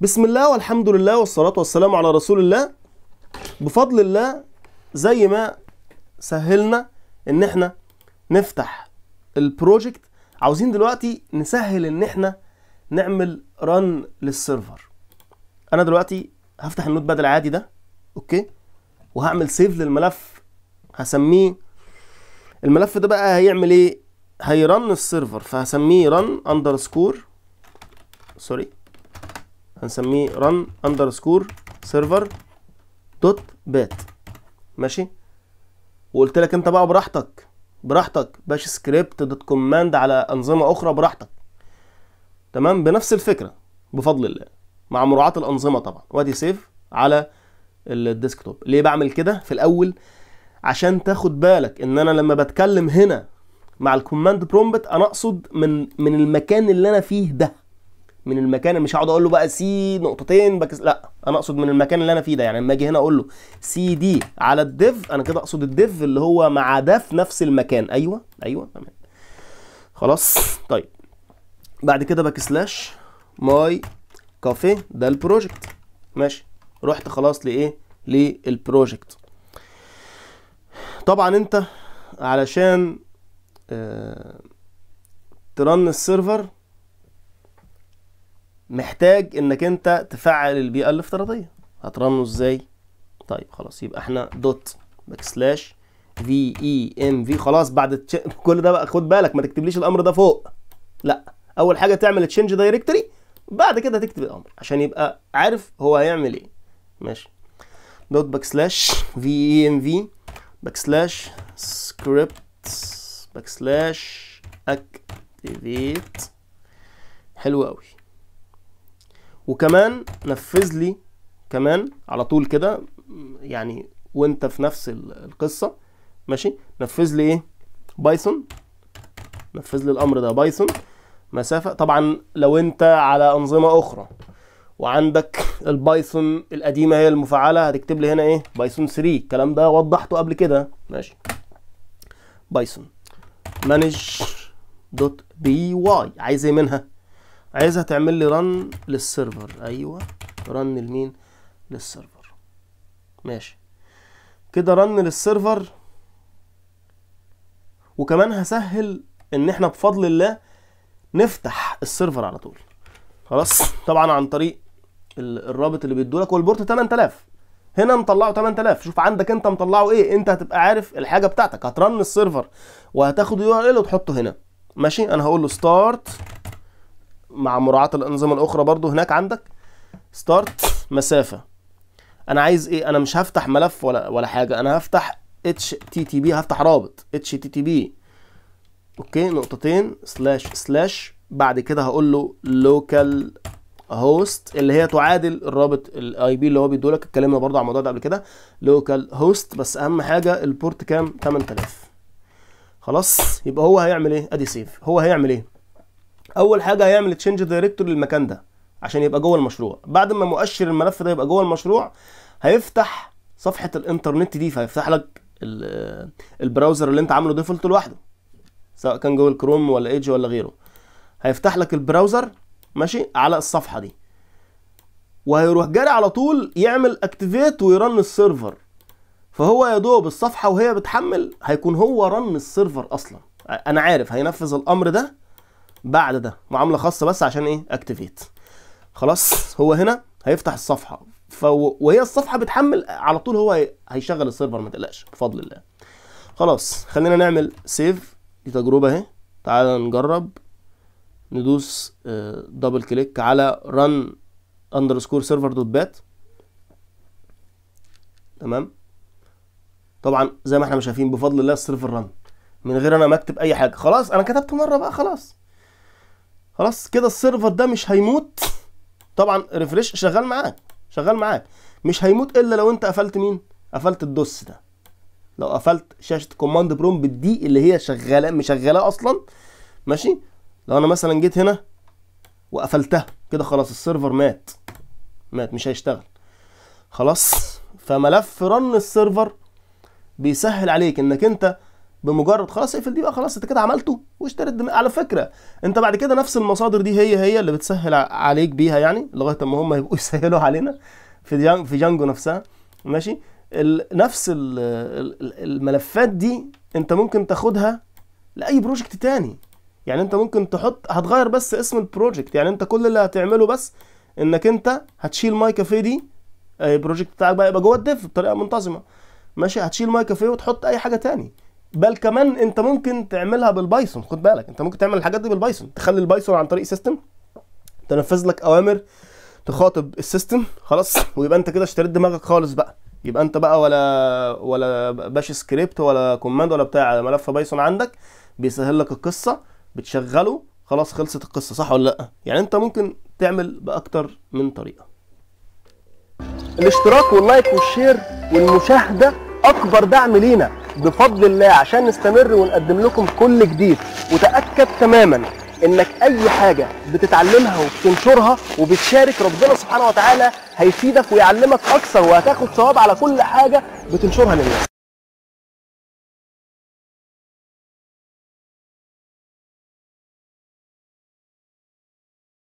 بسم الله والحمد لله والصلاة والسلام على رسول الله بفضل الله زي ما سهلنا ان احنا نفتح البروجكت عاوزين دلوقتي نسهل ان احنا نعمل رن للسيرفر انا دلوقتي هفتح النوت باد العادي ده اوكي وهعمل سيف للملف هسميه الملف ده بقى هيعمل ايه هيرن السيرفر فهسميه رن اندرسكور سوري هنسميه run underscore server dot bat ماشي وقلت لك انت بقى براحتك براحتك باش سكريبت دوت كوماند على انظمه اخرى براحتك تمام بنفس الفكره بفضل الله مع مراعاه الانظمه طبعا وادي سيف على الديسكتوب ليه بعمل كده في الاول عشان تاخد بالك ان انا لما بتكلم هنا مع الكوماند برومبت انا اقصد من من المكان اللي انا فيه ده من المكان مش هقعد اقول له بقى سي نقطتين بكس لا انا اقصد من المكان اللي انا فيه ده يعني لما اجي هنا اقول له سي دي على الديف انا كده اقصد الديف اللي هو مع ده في نفس المكان ايوه ايوه تمام خلاص طيب بعد كده باك سلاش ماي كافي ده البروجكت ماشي رحت خلاص لايه للبروجكت طبعا انت علشان آه ترن السيرفر محتاج انك انت تفعل البيئه الافتراضيه هترنه ازاي طيب خلاص يبقى احنا دوت باك سلاش في اي ام في خلاص بعد كل ده بقى خد بالك ما تكتبليش الامر ده فوق لا اول حاجه تعمل تشينج دايركتوري بعد كده تكتب الامر عشان يبقى عارف هو هيعمل ايه ماشي دوت باك سلاش في اي ام في باك سلاش سكريبت باك سلاش اكتيفيت حلو قوي وكمان نفذ لي كمان على طول كده يعني وانت في نفس القصه ماشي نفذ لي ايه بايثون نفذ لي الامر ده بايثون مسافه طبعا لو انت على انظمه اخرى وعندك البايثون القديمه هي المفعله هتكتب لي هنا ايه بايثون 3 الكلام ده وضحته قبل كده ماشي بايثون مانج دوت بي واي عايز ايه منها عايزها تعمل لي رن للسيرفر ايوه رن لمين للسيرفر ماشي كده رن للسيرفر وكمان هسهل ان احنا بفضل الله نفتح السيرفر على طول خلاص طبعا عن طريق الرابط اللي بيدوا لك والبورت 8000 هنا مطلعه 8000 شوف عندك انت مطلعه ايه انت هتبقى عارف الحاجه بتاعتك هترن السيرفر وهتاخد يو ار ال وتحطه هنا ماشي انا هقول له ستارت مع مراعاة الأنظمة الأخرى برضو هناك عندك ستارت مسافة أنا عايز إيه أنا مش هفتح ملف ولا ولا حاجة أنا هفتح اتش تي تي بي هفتح رابط اتش تي تي بي أوكي نقطتين سلاش سلاش بعد كده هقول له لوكال هوست اللي هي تعادل الرابط الاي بي اللي هو بيدولك اتكلمنا برضه على الموضوع ده قبل كده لوكال هوست بس اهم حاجه البورت كام 8000 خلاص يبقى هو هيعمل ايه ادي سيف هو هيعمل ايه اول حاجه هيعمل تشينج دايركتور للمكان ده عشان يبقى جوه المشروع بعد ما مؤشر الملف ده يبقى جوه المشروع هيفتح صفحه الانترنت دي فيفتح لك البراوزر اللي انت عامله ديفولت لوحده سواء كان جوجل كروم ولا ايدج ولا غيره هيفتح لك البراوزر ماشي على الصفحه دي وهيروح جاري على طول يعمل اكتيفيت ويرن السيرفر فهو يا دوب الصفحه وهي بتحمل هيكون هو رن السيرفر اصلا انا عارف هينفذ الامر ده بعد ده معامله خاصه بس عشان ايه اكتيفيت خلاص هو هنا هيفتح الصفحه فو... وهي الصفحه بتحمل على طول هو هيشغل السيرفر ما تقلقش بفضل الله خلاص خلينا نعمل سيف دي تجربه اهي تعال نجرب ندوس دبل آه، كليك على run underscore server دوت بات تمام طبعا زي ما احنا شايفين بفضل الله السيرفر رن من غير انا ما اكتب اي حاجه خلاص انا كتبت مره بقى خلاص خلاص كده السيرفر ده مش هيموت طبعا ريفريش شغال معاك شغال معاك مش هيموت الا لو انت قفلت مين قفلت الدوس ده لو قفلت شاشه كوماند بروم دي اللي هي شغاله مشغلاه اصلا ماشي لو انا مثلا جيت هنا وقفلتها كده خلاص السيرفر مات مات مش هيشتغل خلاص فملف رن السيرفر بيسهل عليك انك انت بمجرد خلاص اقفل دي بقى خلاص انت كده عملته واشتري الدماغ على فكره انت بعد كده نفس المصادر دي هي هي اللي بتسهل عليك بيها يعني لغايه ما هم يبقوا يسهلوا علينا في جانجو في جانجو نفسها ماشي ال نفس ال الملفات دي انت ممكن تاخدها لاي بروجكت تاني يعني انت ممكن تحط هتغير بس اسم البروجكت يعني انت كل اللي هتعمله بس انك انت هتشيل ماي كافيه دي البروجكت آه، بتاعك بقى يبقى جوه الديف بطريقه منتظمه ماشي هتشيل ماي كافيه وتحط اي حاجه تاني بل كمان انت ممكن تعملها بالبايثون خد بالك انت ممكن تعمل الحاجات دي بالبايثون تخلي البايثون عن طريق سيستم تنفذ لك اوامر تخاطب السيستم خلاص ويبقى انت كده اشتريت دماغك خالص بقى يبقى انت بقى ولا ولا باش سكريبت ولا كوماند ولا بتاع ملف بايثون عندك بيسهل لك القصه بتشغله خلاص خلصت القصه صح ولا لا يعني انت ممكن تعمل باكتر من طريقه الاشتراك واللايك والشير والمشاهده اكبر دعم لينا بفضل الله عشان نستمر ونقدم لكم كل جديد وتاكد تماما انك اي حاجه بتتعلمها وبتنشرها وبتشارك ربنا سبحانه وتعالى هيفيدك ويعلمك اكثر وهتاخد ثواب على كل حاجه بتنشرها للناس